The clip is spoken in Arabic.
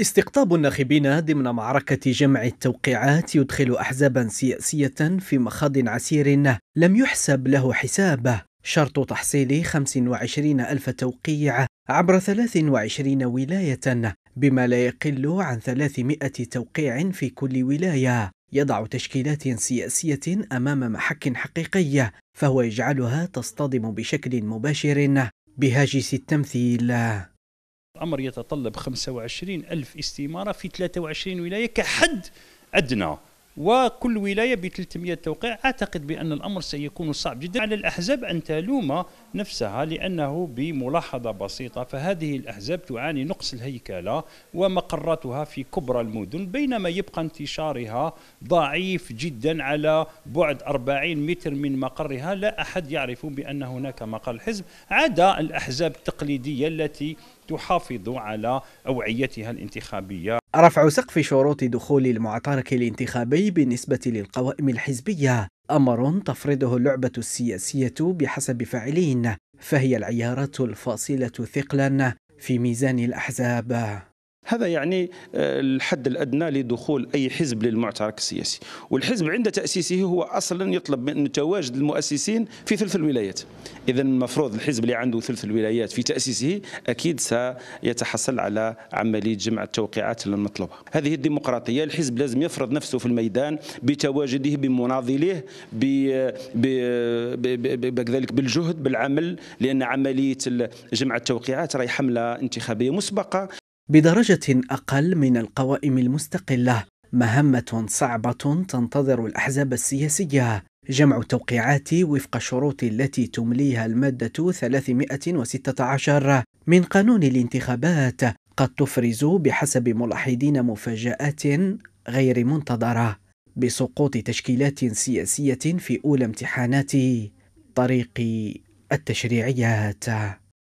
استقطاب الناخبين ضمن معركة جمع التوقيعات يدخل أحزابا سياسية في مخاض عسير لم يحسب له حساب شرط تحصيل 25 ألف توقيع عبر 23 ولاية بما لا يقل عن 300 توقيع في كل ولاية يضع تشكيلات سياسية أمام محك حقيقي فهو يجعلها تصطدم بشكل مباشر بهاجس التمثيل الأمر يتطلب 25 ألف استمارة في 23 ولاية كحد أدنى وكل ولايه ب 300 توقيع اعتقد بان الامر سيكون صعب جدا على الاحزاب ان تلوم نفسها لانه بملاحظه بسيطه فهذه الاحزاب تعاني نقص الهيكله ومقراتها في كبرى المدن بينما يبقى انتشارها ضعيف جدا على بعد 40 متر من مقرها لا احد يعرف بان هناك مقر الحزب عدا الاحزاب التقليديه التي تحافظ على اوعيتها الانتخابيه رفع سقف شروط دخول المعترك الانتخابي بالنسبة للقوائم الحزبية أمر تفرضه اللعبة السياسية بحسب فاعلين فهي العيارات الفاصلة ثقلا في ميزان الأحزاب هذا يعني آه، الحد الأدنى لدخول أي حزب للمعترك السياسي والحزب عند تأسيسه هو أصلا يطلب من تواجد المؤسسين في ثلث الولايات إذا المفروض الحزب اللي عنده ثلث الولايات في تأسيسه أكيد سيتحصل على عملية جمع التوقيعات المطلوبة هذه الديمقراطية الحزب لازم يفرض نفسه في الميدان بتواجده بمناضليه بكذلك بالجهد بالعمل لأن عملية جمع التوقيعات راهي حملة انتخابية مسبقة بدرجة أقل من القوائم المستقلة مهمة صعبة تنتظر الأحزاب السياسية جمع التوقيعات وفق الشروط التي تمليها المادة 316 من قانون الانتخابات قد تفرز بحسب ملاحظين مفاجآت غير منتظرة بسقوط تشكيلات سياسية في أولى امتحانات طريق التشريعيات